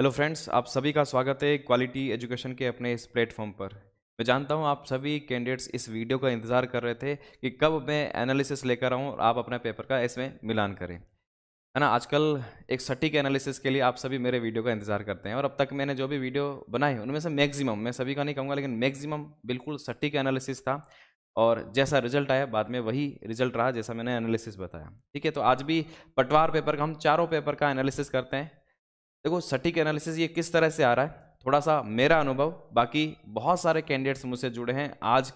hello friends आप सभी का स्वागत है क्वालिटी एजुकेशन के अपने इस प्लेटफॉर्म पर मैं जानता हूं आप सभी कैंडिडेट्स इस वीडियो का इंतज़ार कर रहे थे कि कब मैं एनालिसिस लेकर आऊं और आप अपने पेपर का इसमें मिलान करें है ना आजकल एक सटीक एनालिसिस के लिए आप सभी मेरे वीडियो का इंतज़ार करते हैं और अब तक मैंने जो भी वीडियो बनाए उनमें से मैक्सिमम मैं सभी का नहीं कहूँगा लेकिन मैक्सिमम बिल्कुल सटीक एनालिसिस था और जैसा रिजल्ट आया बाद में वही रिजल्ट रहा जैसा मैंने एनालिसिस बताया ठीक है तो आज भी पटवार पेपर का हम चारों पेपर का एनालिसिस करते हैं देखो सटीक एनालिसिस ये किस तरह से आ रहा है थोड़ा सा मेरा अनुभव बाकी बहुत सारे कैंडिडेट्स मुझसे जुड़े हैं आज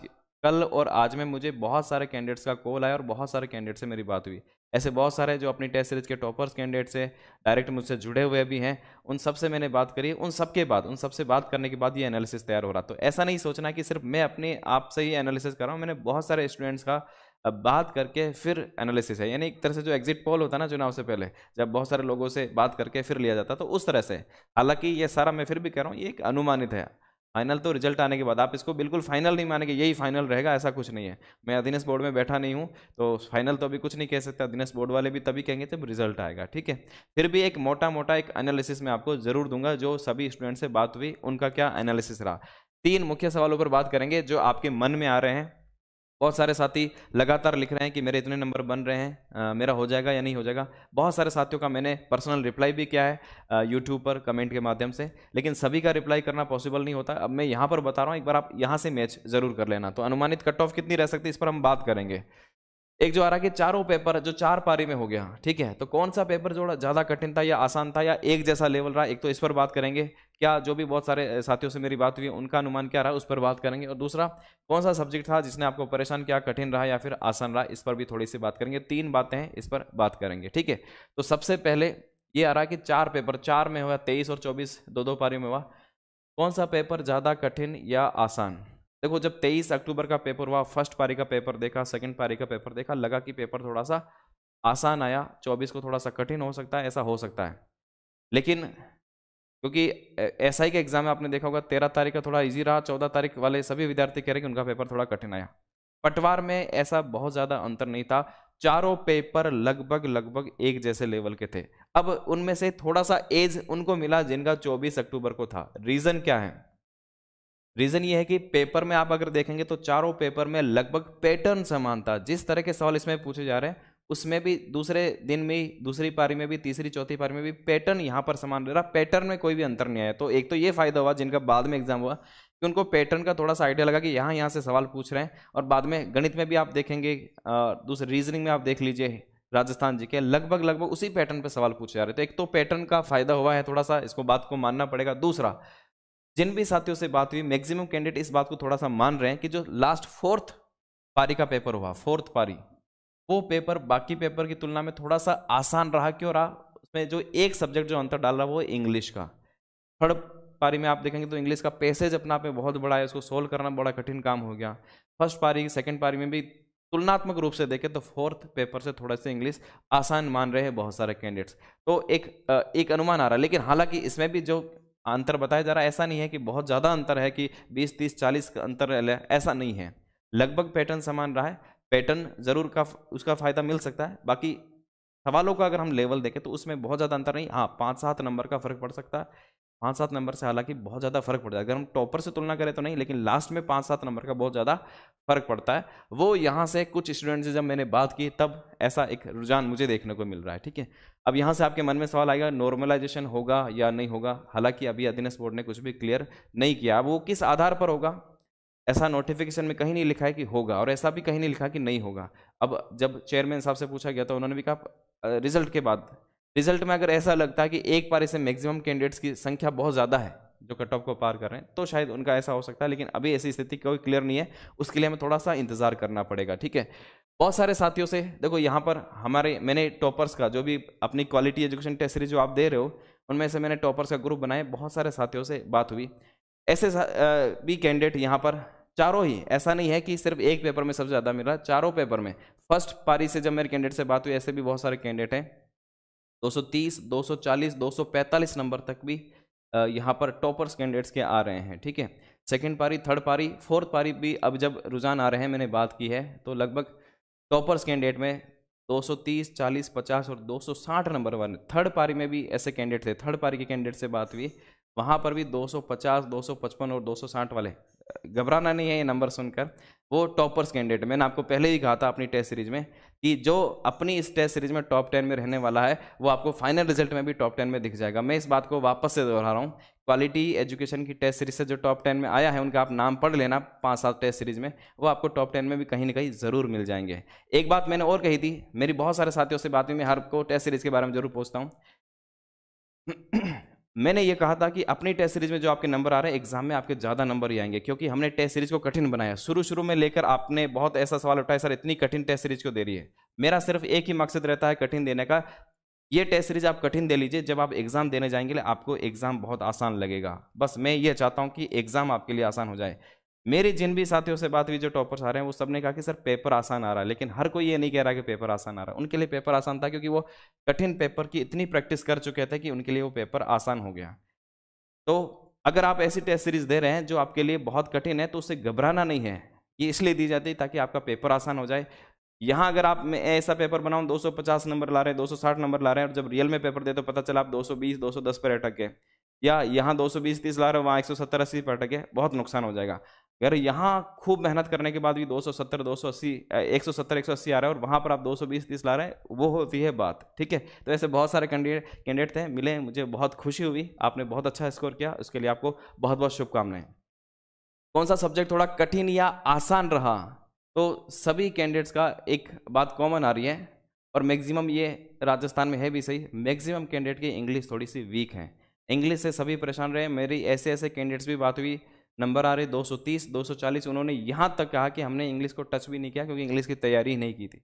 कल और आज में मुझे बहुत सारे कैंडिडेट्स का कॉल आया और बहुत सारे कैंडिडेट से मेरी बात हुई ऐसे बहुत सारे जो अपनी टेस्ट सीरीज के टॉपर्स कैंडिडेट्स हैं डायरेक्ट मुझसे जुड़े हुए भी हैं उन सब से मैंने बात करी उन सब के बाद उन सब से बात करने के बाद ये एनालिसिस तैयार हो रहा तो ऐसा नहीं सोचना कि सिर्फ मैं अपने आप से ही एनालिसिस कर रहा हूँ मैंने बहुत सारे स्टूडेंट्स का अब बात करके फिर एनालिसिस है यानी एक तरह से जो एग्जिट पोल होता है ना चुनाव से पहले जब बहुत सारे लोगों से बात करके फिर लिया जाता तो उस तरह से हालांकि ये सारा मैं फिर भी कह रहा हूँ ये एक अनुमानित है फाइनल तो रिजल्ट आने के बाद आप इसको बिल्कुल फाइनल नहीं मानेंगे यही फाइनल रहेगा ऐसा कुछ नहीं है मैं अधीनस बोर्ड में बैठा नहीं हूँ तो फाइनल तो अभी कुछ नहीं कह सकते अधीनस बोर्ड वाले भी तभी कहेंगे जब रिजल्ट आएगा ठीक है फिर भी एक मोटा मोटा एक एनालिसिस मैं आपको जरूर दूंगा जो सभी स्टूडेंट से बात हुई उनका क्या एनालिसिस रहा तीन मुख्य सवालों पर बात करेंगे जो आपके मन में आ रहे हैं बहुत सारे साथी लगातार लिख रहे हैं कि मेरे इतने नंबर बन रहे हैं आ, मेरा हो जाएगा या नहीं हो जाएगा बहुत सारे साथियों का मैंने पर्सनल रिप्लाई भी किया है यूट्यूब पर कमेंट के माध्यम से लेकिन सभी का रिप्लाई करना पॉसिबल नहीं होता अब मैं यहाँ पर बता रहा हूँ एक बार आप यहाँ से मैच ज़रूर कर लेना तो अनुमानित कट ऑफ कितनी रह सकती है इस पर हम बात करेंगे एक जो आ रहा कि चारों पेपर जो चार पारी में हो गया ठीक है तो कौन सा पेपर जो ज़्यादा कठिन था या आसान था या एक जैसा लेवल रहा एक तो इस पर बात करेंगे क्या जो भी बहुत सारे साथियों से मेरी बात हुई उनका अनुमान क्या रहा उस पर बात करेंगे और दूसरा कौन सा सब्जेक्ट था जिसने आपको परेशान किया कठिन रहा या फिर आसान रहा इस पर भी थोड़ी सी बात करेंगे तीन बातें हैं इस पर बात करेंगे ठीक है तो सबसे पहले ये आ रहा कि चार पेपर चार में हुआ तेईस और चौबीस दो दो पारी में हुआ कौन सा पेपर ज़्यादा कठिन या आसान देखो जब 23 अक्टूबर का पेपर हुआ फर्स्ट पारी का पेपर देखा सेकंड पारी का पेपर देखा लगा कि पेपर थोड़ा सा आसान आया 24 को थोड़ा सा कठिन हो सकता है ऐसा हो सकता है लेकिन क्योंकि एस आई के एग्जाम में आपने देखा होगा तेरह तारीख का थोड़ा इजी रहा चौदह तारीख वाले सभी विद्यार्थी कह रहे कि उनका पेपर थोड़ा कठिन आया पटवार में ऐसा बहुत ज़्यादा अंतर नहीं था चारों पेपर लगभग लगभग एक जैसे लेवल के थे अब उनमें से थोड़ा सा एज उनको मिला जिनका 24 अक्टूबर को था रीज़न क्या है रीजन ये है कि पेपर में आप अगर देखेंगे तो चारों पेपर में लगभग पैटर्न समानता जिस तरह के सवाल इसमें पूछे जा रहे हैं उसमें भी दूसरे दिन में दूसरी पारी में भी तीसरी चौथी पारी में भी पैटर्न यहाँ पर समान रहा पैटर्न में कोई भी अंतर नहीं आया तो एक तो ये फायदा हुआ जिनका बाद में एग्जाम हुआ कि उनको पैटर्न का थोड़ा सा आइडिया लगा कि यहाँ यहाँ से सवाल पूछ रहे हैं और बाद में गणित में भी आप देखेंगे दूसरे रीजनिंग में आप देख लीजिए राजस्थान जी के लगभग लगभग उसी पैटर्न पर सवाल पूछे जा रहे थे तो एक तो पैटर्न का फायदा हुआ है थोड़ा सा इसको बात को मानना पड़ेगा दूसरा जिन भी साथियों से बात हुई मैक्सिमम कैंडिडेट इस बात को थोड़ा सा मान रहे हैं कि जो लास्ट फोर्थ पारी का पेपर हुआ फोर्थ पारी वो पेपर बाकी पेपर की तुलना में थोड़ा सा आसान रहा क्यों रहा उसमें जो एक सब्जेक्ट जो अंतर डाल रहा वो इंग्लिश का थर्ड पारी में आप देखेंगे तो इंग्लिश का पैसेज अपना में बहुत बड़ा है उसको सोल्व करना बड़ा कठिन काम हो गया फर्स्ट पारी सेकेंड पारी में भी तुलनात्मक रूप से देखें तो फोर्थ पेपर से थोड़ा सा इंग्लिश आसान मान रहे हैं बहुत सारे कैंडिडेट्स तो एक एक अनुमान आ रहा है लेकिन हालांकि इसमें भी जो अंतर बताया जा रहा है ऐसा नहीं है कि बहुत ज़्यादा अंतर है कि 20 30 40 का अंतर ऐसा नहीं है लगभग पैटर्न समान रहा है पैटर्न ज़रूर का उसका फ़ायदा मिल सकता है बाकी सवालों का अगर हम लेवल देखें तो उसमें बहुत ज़्यादा अंतर नहीं हाँ पाँच सात नंबर का फ़र्क पड़ सकता है पाँच सात नंबर से हालांकि बहुत ज़्यादा फर्क पड़ता है अगर हम टॉपर से तुलना करें तो नहीं लेकिन लास्ट में पाँच सात नंबर का बहुत ज़्यादा फर्क पड़ता है वो यहाँ से कुछ स्टूडेंट से जब मैंने बात की तब ऐसा एक रुझान मुझे देखने को मिल रहा है ठीक है अब यहाँ से आपके मन में सवाल आएगा नॉर्मलाइजेशन होगा या नहीं होगा हालांकि अभी अधीनस्थ बोर्ड ने कुछ भी क्लियर नहीं किया अब वो किस आधार पर होगा ऐसा नोटिफिकेशन में कहीं नहीं लिखा है कि होगा और ऐसा भी कहीं नहीं लिखा कि नहीं होगा अब जब चेयरमैन साहब से पूछा गया तो उन्होंने भी कहा रिजल्ट के बाद रिजल्ट में अगर ऐसा लगता है कि एक बार ऐसे मैक्सिमम कैंडिडेट्स की संख्या बहुत ज़्यादा है जो कट ऑफ को पार कर रहे हैं तो शायद उनका ऐसा हो सकता है लेकिन अभी ऐसी स्थिति कोई क्लियर नहीं है उसके लिए हमें थोड़ा सा इंतज़ार करना पड़ेगा ठीक है बहुत सारे साथियों से देखो यहाँ पर हमारे मैंने टॉपर्स का जो भी अपनी क्वालिटी एजुकेशन टेस्ट सीरीज जो आप दे रहे हो उनमें से मैंने टॉपर्स का ग्रुप बनाए बहुत सारे साथियों से बात हुई ऐसे भी कैंडिडेट यहाँ पर चारों ही ऐसा नहीं है कि सिर्फ एक पेपर में सबसे ज़्यादा मिल रहा चारों पेपर में फर्स्ट पारी से जब मेरे कैंडिडेट से बात हुई ऐसे भी बहुत सारे कैंडिडेट हैं 230, 240, 245 नंबर तक भी यहाँ पर टॉपर्स कैंडिडेट्स के आ रहे हैं ठीक है सेकेंड पारी थर्ड पारी फोर्थ पारी भी अब जब रुझान आ रहे हैं मैंने बात की है तो लगभग टॉपर्स कैंडिडेट में 230, 40, 50 और 260 नंबर वाले थर्ड पारी में भी ऐसे कैंडिडेट थे थर्ड पारी के कैंडिडेट से बात हुई वहाँ पर भी 250, 255 और 260 वाले घबराना नहीं है ये नंबर सुनकर वो टॉपर्स कैंडिडेट मैंने आपको पहले ही कहा था अपनी टेस्ट सीरीज में कि जो अपनी इस टेस्ट सीरीज में टॉप टेन में रहने वाला है वो आपको फाइनल रिजल्ट में भी टॉप टेन में दिख जाएगा मैं इस बात को वापस से दोहरा रहा हूँ क्वालिटी एजुकेशन की टेस्ट सीरीज से जो टॉप टेन में आया है उनका आप नाम पढ़ लेना पाँच सात टेस्ट सीरीज में वो आपको टॉप टेन में भी कहीं ना कहीं ज़रूर मिल जाएंगे एक बात मैंने और कही थी मेरी बहुत सारे साथियों से बात हुई मैं हर को टेस्ट सीरीज के बारे में जरूर पूछता हूँ मैंने ये कहा था कि अपनी टेस्ट सीरीज में जो आपके नंबर आ रहे हैं एग्जाम में आपके ज़्यादा नंबर ही आएंगे क्योंकि हमने टेस्ट सीरीज को कठिन बनाया शुरू शुरू में लेकर आपने बहुत ऐसा सवाल उठाया सर इतनी कठिन टेस्ट सीरीज को दे रही है मेरा सिर्फ एक ही मकसद रहता है कठिन देने का ये टेस्ट सीरीज आप कठिन दे लीजिए जब आप एग्जाम देने जाएंगे आपको एग्जाम बहुत आसान लगेगा बस मैं ये चाहता हूँ कि एग्जाम आपके लिए आसान हो जाए मेरे जिन भी साथियों से बात हुई जो टॉपर्स आ रहे हैं वो सब ने कहा कि सर पेपर आसान आ रहा है लेकिन हर कोई ये नहीं कह रहा कि पेपर आसान आ रहा है उनके लिए पेपर आसान था क्योंकि वो कठिन पेपर की इतनी प्रैक्टिस कर चुके थे कि उनके लिए वो पेपर आसान हो गया तो अगर आप ऐसी टेस्ट सीरीज दे रहे हैं जो आपके लिए बहुत कठिन है तो उसे घबराना नहीं है ये इसलिए दी जाती है ताकि आपका पेपर आसान हो जाए यहाँ अगर आप मैं ऐसा पेपर बनाऊँ 250 नंबर ला रहे हैं 260 नंबर ला रहे हैं और जब रियल में पेपर दे तो पता चला आप 220 210 पर अटक गए या यहाँ 220 30 ला रहे हो वहाँ 170 80 पर अटक गए बहुत नुकसान हो जाएगा अगर यहाँ खूब मेहनत करने के बाद भी 270, 280, 170, 180 आ रहा है और वहाँ पर आप 220, 30 ला रहे हैं वो होती है बात ठीक है तो ऐसे बहुत सारे कैंडिडेट कैंडिडेट थे मिले मुझे बहुत खुशी हुई आपने बहुत अच्छा स्कोर किया उसके लिए आपको बहुत बहुत शुभकामनाएं कौन सा सब्जेक्ट थोड़ा कठिन या आसान रहा तो सभी कैंडिडेट्स का एक बात कॉमन आ रही है और मैक्सिमम ये राजस्थान में है भी सही मैक्सिमम कैंडिडेट की इंग्लिश थोड़ी सी वीक है इंग्लिश से सभी परेशान रहे मेरी ऐसे ऐसे कैंडिडेट्स भी बात हुई नंबर आ रहे 230 240 उन्होंने यहाँ तक कहा कि हमने इंग्लिश को टच भी नहीं किया क्योंकि इंग्लिश की तैयारी नहीं की थी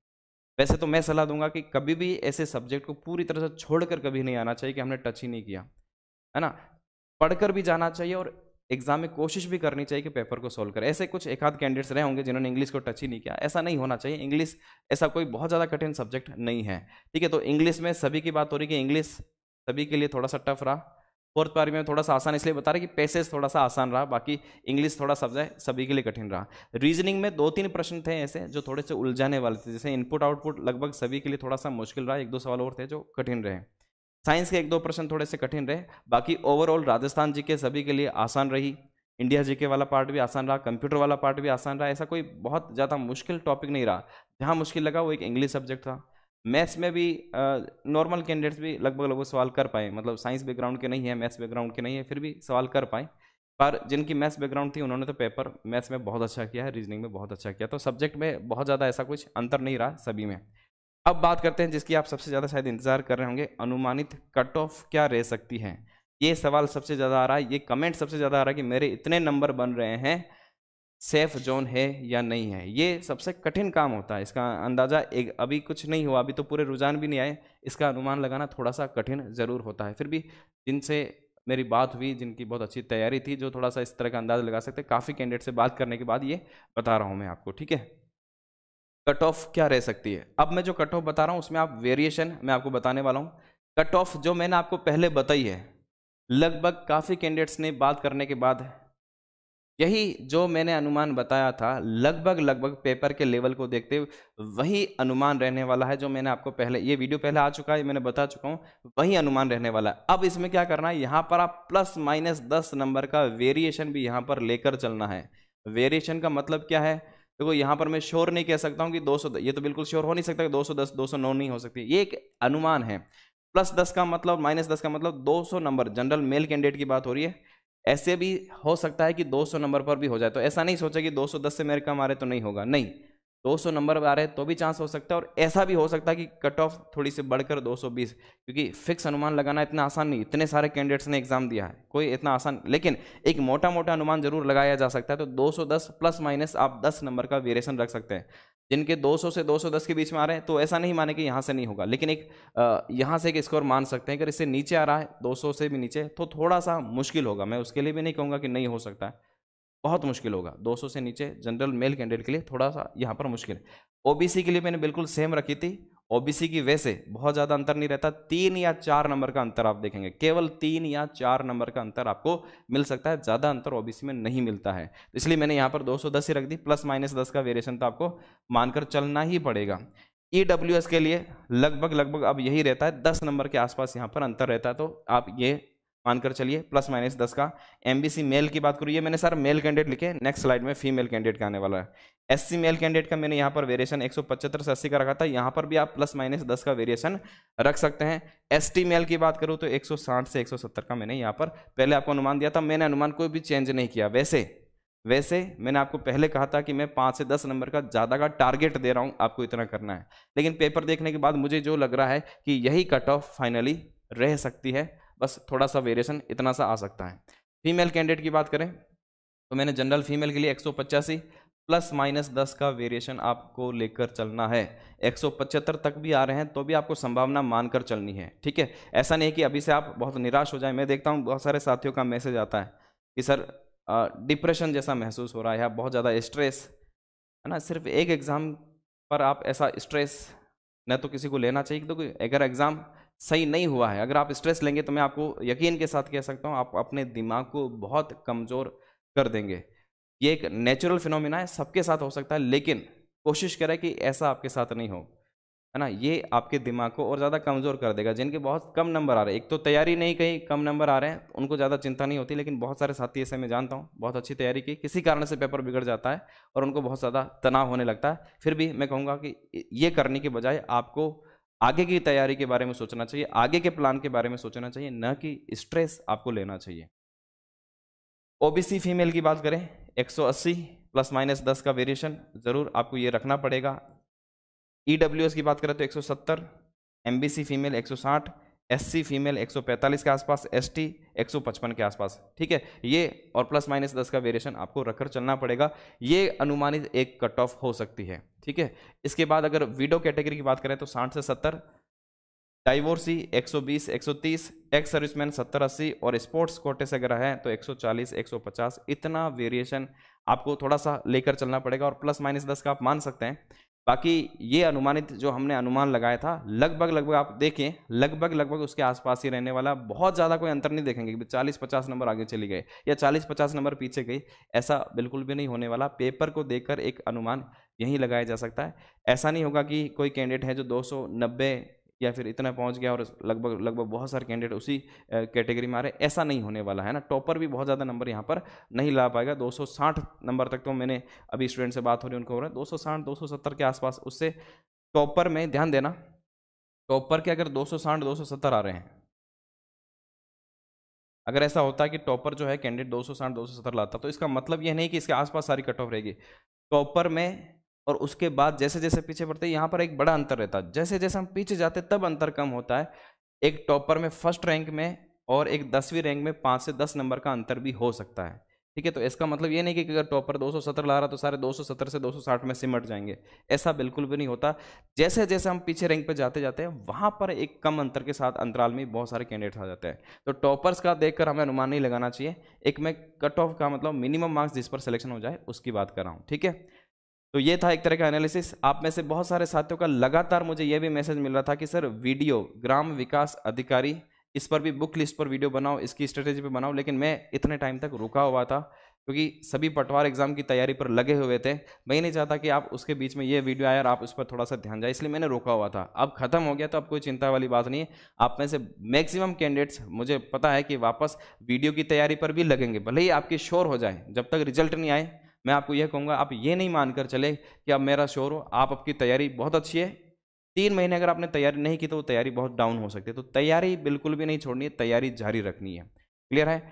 वैसे तो मैं सलाह दूंगा कि कभी भी ऐसे सब्जेक्ट को पूरी तरह से छोड़कर कभी नहीं आना चाहिए कि हमने टच ही नहीं किया है ना पढ़कर भी जाना चाहिए और एग्जाम में कोशिश भी करनी चाहिए कि पेपर को सोल्व करें ऐसे कुछ एक आध कैंडिडेट्स रहे होंगे जिन्होंने इंग्लिश को टच ही नहीं किया ऐसा नहीं होना चाहिए इंग्लिश ऐसा कोई बहुत ज़्यादा कठिन सब्जेक्ट नहीं है ठीक है तो इंग्लिश में सभी की बात हो रही है कि इंग्लिश सभी के लिए थोड़ा सा टफ रहा फोर्थ पारी में थोड़ा सा आसान इसलिए बता रहे कि पैसेज थोड़ा सा आसान रहा बाकी इंग्लिश थोड़ा है सभी के लिए कठिन रहा रीजनिंग में दो तीन प्रश्न थे ऐसे जो थोड़े से उलझाने वाले थे जैसे इनपुट आउटपुट लगभग सभी के लिए थोड़ा सा मुश्किल रहा एक दो सवाल और थे जो कठिन रहे साइंस के एक दो प्रश्न थोड़े से कठिन रहे बाकी ओवरऑल राजस्थान जी के सभी के लिए आसान रही इंडिया जीके वाला पार्ट भी आसान रहा कंप्यूटर वाला पार्ट भी आसान रहा ऐसा कोई बहुत ज़्यादा मुश्किल टॉपिक नहीं रहा जहाँ मुश्किल लगा वो एक इंग्लिश सब्जेक्ट था मैथ्स में भी नॉर्मल कैंडिडेट्स भी लगभग लगभग सवाल कर पाए मतलब साइंस बैकग्राउंड के नहीं है मैथ्स बैकग्राउंड के नहीं है फिर भी सवाल कर पाए पर जिनकी मैथ्स बैकग्राउंड थी उन्होंने तो पेपर मैथ्स में बहुत अच्छा किया है रीजनिंग में बहुत अच्छा किया तो सब्जेक्ट में बहुत ज़्यादा ऐसा कुछ अंतर नहीं रहा सभी में अब बात करते हैं जिसकी आप सबसे ज़्यादा शायद इंतज़ार कर रहे होंगे अनुमानित कट ऑफ क्या रह सकती है ये सवाल सबसे ज़्यादा आ रहा है ये कमेंट सबसे ज़्यादा आ रहा है कि मेरे इतने नंबर बन रहे हैं सेफ जोन है या नहीं है ये सबसे कठिन काम होता है इसका अंदाज़ा एक अभी कुछ नहीं हुआ अभी तो पूरे रुझान भी नहीं आए इसका अनुमान लगाना थोड़ा सा कठिन ज़रूर होता है फिर भी जिनसे मेरी बात हुई जिनकी बहुत अच्छी तैयारी थी जो थोड़ा सा इस तरह का अंदाज़ लगा सकते काफ़ी कैंडिडेट से बात करने के बाद ये बता रहा हूँ मैं आपको ठीक है कट ऑफ क्या रह सकती है अब मैं जो कट ऑफ बता रहा हूँ उसमें आप वेरिएशन मैं आपको बताने वाला हूँ कट ऑफ जो मैंने आपको पहले बताई है लगभग काफ़ी कैंडिडेट्स ने बात करने के बाद यही जो मैंने अनुमान बताया था लगभग लगभग पेपर के लेवल को देखते हुए वही अनुमान रहने वाला है जो मैंने आपको पहले ये वीडियो पहले आ चुका है मैंने बता चुका हूँ वही अनुमान रहने वाला है अब इसमें क्या करना है यहाँ पर आप प्लस माइनस दस नंबर का वेरिएशन भी यहाँ पर लेकर चलना है वेरिएशन का मतलब क्या है देखो यहाँ पर मैं श्योर नहीं कह सकता हूँ कि दो ये तो बिल्कुल श्योर हो नहीं सकता कि दो सौ नहीं हो सकती ये एक अनुमान है प्लस दस का मतलब माइनस दस का मतलब दो नंबर जनरल मेल कैंडिडेट की बात हो रही है ऐसे भी हो सकता है कि 200 नंबर पर भी हो जाए तो ऐसा नहीं सोचा कि 210 से मेरे कम आ रहे तो नहीं होगा नहीं 200 नंबर आ रहे हैं तो भी चांस हो सकता है और ऐसा भी हो सकता है कि कट ऑफ थोड़ी सी बढ़कर 220 क्योंकि फिक्स अनुमान लगाना इतना आसान नहीं इतने सारे कैंडिडेट्स ने एग्जाम दिया है कोई इतना आसान लेकिन एक मोटा मोटा अनुमान जरूर लगाया जा सकता है तो 210 प्लस माइनस आप 10 नंबर का वेरिएशन रख सकते हैं जिनके सौ से दस के बीच में आ रहे हैं तो ऐसा नहीं माने कि यहाँ से नहीं होगा लेकिन एक यहाँ से एक स्कोर मान सकते हैं अगर इससे नीचे आ रहा है सौ से भी नीचे तो थोड़ा सा मुश्किल होगा मैं उसके लिए भी नहीं कहूँगा कि नहीं हो सकता है बहुत मुश्किल होगा 200 से नीचे जनरल मेल कैंडिडेट के लिए थोड़ा सा यहाँ पर मुश्किल है ओबीसी के लिए मैंने बिल्कुल सेम रखी थी ओबीसी की वैसे बहुत ज़्यादा अंतर नहीं रहता तीन या चार नंबर का अंतर आप देखेंगे केवल तीन या चार नंबर का अंतर आपको मिल सकता है ज़्यादा अंतर ओबीसी में नहीं मिलता है इसलिए मैंने यहाँ पर 210 ही रख दी प्लस माइनस दस का वेरिएशन तो आपको मानकर चलना ही पड़ेगा ई के लिए लगभग लगभग अब यही रहता है दस नंबर के आसपास यहाँ पर अंतर रहता है तो आप ये मानकर चलिए प्लस माइनस दस का सी मेल की बात करूँ ये मैंने सर मेल कैंडिडेट लिखे नेक्स्ट स्लाइड में फीमेल कैंडिडेट का आने वाला है एससी मेल कैंडिडेट का मैंने यहाँ पर वेरिएशन एक सौ पचहत्तर से अस्सी का रखा था यहाँ पर भी आप प्लस माइनस दस का वेरिएशन रख सकते हैं एसटी मेल की बात करूँ तो एक सौ साठ से एक सौ सत्तर का मैंने यहाँ पर पहले आपको अनुमान दिया था मैंने अनुमान कोई भी चेंज नहीं किया वैसे वैसे मैंने आपको पहले कहा था कि मैं पाँच से दस नंबर का ज़्यादा का टारगेट दे रहा हूँ आपको इतना करना है लेकिन पेपर देखने के बाद मुझे जो लग रहा है कि यही कट ऑफ फाइनली रह सकती है बस थोड़ा सा वेरिएशन इतना सा आ सकता है फीमेल कैंडिडेट की बात करें तो मैंने जनरल फीमेल के लिए एक प्लस माइनस दस का वेरिएशन आपको लेकर चलना है 175 तक भी आ रहे हैं तो भी आपको संभावना मानकर चलनी है ठीक है ऐसा नहीं कि अभी से आप बहुत निराश हो जाए मैं देखता हूँ बहुत सारे साथियों का मैसेज आता है कि सर डिप्रेशन जैसा महसूस हो रहा है बहुत ज़्यादा स्ट्रेस है ना सिर्फ एक एग्ज़ाम पर आप ऐसा स्ट्रेस न तो किसी को लेना चाहिए क्योंकि तो अगर एग्ज़ाम सही नहीं हुआ है अगर आप स्ट्रेस लेंगे तो मैं आपको यकीन के साथ कह सकता हूँ आप अपने दिमाग को बहुत कमज़ोर कर देंगे ये एक नेचुरल फिनोमिना है सबके साथ हो सकता है लेकिन कोशिश करें कि ऐसा आपके साथ नहीं हो है ना ये आपके दिमाग को और ज़्यादा कमज़ोर कर देगा जिनके बहुत कम नंबर आ रहे हैं एक तो तैयारी नहीं कहीं कम नंबर आ रहे हैं उनको ज़्यादा चिंता नहीं होती लेकिन बहुत सारे साथी ऐसे मैं जानता हूँ बहुत अच्छी तैयारी की किसी कारण से पेपर बिगड़ जाता है और उनको बहुत ज़्यादा तनाव होने लगता है फिर भी मैं कहूँगा कि ये करने के बजाय आपको आगे की तैयारी के बारे में सोचना चाहिए आगे के प्लान के बारे में सोचना चाहिए न कि स्ट्रेस आपको लेना चाहिए ओबीसी फीमेल की बात करें 180 प्लस माइनस 10 का वेरिएशन ज़रूर आपको ये रखना पड़ेगा ई e की बात करें तो 170 एमबीसी फीमेल 160 एससी फीमेल 145 के आसपास एसटी 155 के आसपास ठीक है ये और प्लस माइनस 10 का वेरिएशन आपको रखकर चलना पड़ेगा ये अनुमानित एक कट ऑफ हो सकती है ठीक है इसके बाद अगर वीडो कैटेगरी की बात करें तो 60 से 70 डाइवोर्सी 120 130 एक्स सर्विसमैन 70 80 और स्पोर्ट्स कोटे से अगर है तो 140 150 इतना वेरिएशन आपको थोड़ा सा लेकर चलना पड़ेगा और प्लस माइनस दस का आप मान सकते हैं बाकी ये अनुमानित जो हमने अनुमान लगाया था लगभग लगभग आप देखें लगभग लगभग उसके आसपास ही रहने वाला बहुत ज़्यादा कोई अंतर नहीं देखेंगे कि चालीस पचास नंबर आगे चली गए या चालीस पचास नंबर पीछे गई ऐसा बिल्कुल भी नहीं होने वाला पेपर को देखकर एक अनुमान यहीं लगाया जा सकता है ऐसा नहीं होगा कि कोई कैंडिडेट है जो दो या फिर इतना पहुंच गया और लगभग लगभग बहुत सारे कैंडिडेट उसी कैटेगरी में आ रहे ऐसा नहीं होने वाला है ना टॉपर भी बहुत ज़्यादा नंबर यहाँ पर नहीं ला पाएगा 260 नंबर तक तो मैंने अभी स्टूडेंट से बात हो रही उनको हो रहा है दो सौ साठ दो सौ सत्तर के आसपास उससे टॉपर में ध्यान देना टॉपर के अगर दो सौ साठ दो सौ सत्तर आ रहे हैं अगर ऐसा होता कि टॉपर जो है कैंडिडेट दो सौ साठ दो सौ सत्तर लाता तो इसका मतलब यह नहीं कि इसके आसपास सारी कट ऑफ रहेगी टॉपर में और उसके बाद जैसे जैसे पीछे पड़ते यहाँ पर एक बड़ा अंतर रहता है जैसे जैसे हम पीछे जाते तब अंतर कम होता है एक टॉपर में फर्स्ट रैंक में और एक दसवीं रैंक में पाँच से दस नंबर का अंतर भी हो सकता है ठीक है तो इसका मतलब ये नहीं कि अगर टॉपर 270 ला रहा तो सारे 270 से 260 में सिमट जाएंगे ऐसा बिल्कुल भी नहीं होता जैसे जैसे हम पीछे रैंक पर जाते जाते हैं वहाँ पर एक कम अंतर के साथ अंतराल में बहुत सारे कैंडिडेट्स आ जाते हैं तो टॉपर्स का देखकर हमें अनुमान नहीं लगाना चाहिए एक मैं कट ऑफ का मतलब मिनिमम मार्क्स जिस पर सिलेक्शन हो जाए उसकी बात कर रहा हूँ ठीक है तो ये था एक तरह का एनालिसिस आप में से बहुत सारे साथियों का लगातार मुझे ये भी मैसेज मिल रहा था कि सर वीडियो ग्राम विकास अधिकारी इस पर भी बुक लिस्ट पर वीडियो बनाओ इसकी स्ट्रेटेजी पे बनाओ लेकिन मैं इतने टाइम तक रुका हुआ था क्योंकि सभी पटवार एग्जाम की तैयारी पर लगे हुए थे मैं नहीं चाहता कि आप उसके बीच में ये वीडियो आया और आप उस पर थोड़ा सा ध्यान जाए इसलिए मैंने रोका हुआ था अब खत्म हो गया तो अब कोई चिंता वाली बात नहीं है आप में से मैक्सिमम कैंडिडेट्स मुझे पता है कि वापस वीडियो की तैयारी पर भी लगेंगे भले ही आपकी शोर हो जाए जब तक रिजल्ट नहीं आए मैं आपको यह कहूँगा आप ये नहीं मानकर चले कि अब मेरा शोर हो आप आपकी तैयारी बहुत अच्छी है तीन महीने अगर आपने तैयारी नहीं की तो वो तैयारी बहुत डाउन हो सकती है तो तैयारी बिल्कुल भी नहीं छोड़नी है तैयारी जारी रखनी है क्लियर है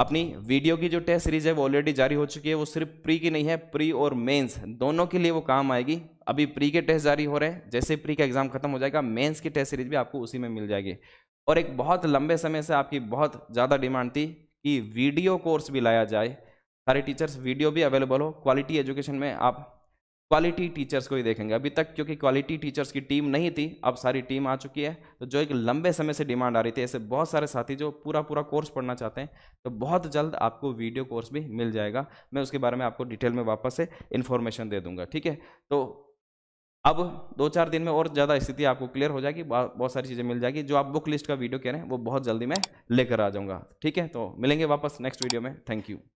अपनी वीडियो की जो टेस्ट सीरीज है वो ऑलरेडी जारी हो चुकी है वो सिर्फ प्री की नहीं है प्री और मेंस दोनों के लिए वो काम आएगी अभी प्री के टेस्ट जारी हो रहे हैं जैसे प्री का एग्जाम खत्म हो जाएगा मेंस की टेस्ट सीरीज भी आपको उसी में मिल जाएगी और एक बहुत लंबे समय से आपकी बहुत ज़्यादा डिमांड थी कि वीडियो कोर्स भी लाया जाए सारे टीचर्स वीडियो भी अवेलेबल हो क्वालिटी एजुकेशन में आप क्वालिटी टीचर्स को ही देखेंगे अभी तक क्योंकि क्वालिटी टीचर्स की टीम नहीं थी अब सारी टीम आ चुकी है तो जो एक लंबे समय से डिमांड आ रही थी ऐसे बहुत सारे साथी जो पूरा पूरा कोर्स पढ़ना चाहते हैं तो बहुत जल्द आपको वीडियो कोर्स भी मिल जाएगा मैं उसके बारे में आपको डिटेल में वापस से इन्फॉर्मेशन दे दूंगा ठीक है तो अब दो चार दिन में और ज़्यादा स्थिति आपको क्लियर हो जाएगी बहुत सारी चीज़ें मिल जाएगी जो आप बुक लिस्ट का वीडियो कह रहे हैं वो बहुत जल्दी मैं लेकर आ जाऊँगा ठीक है तो मिलेंगे वापस नेक्स्ट वीडियो में थैंक यू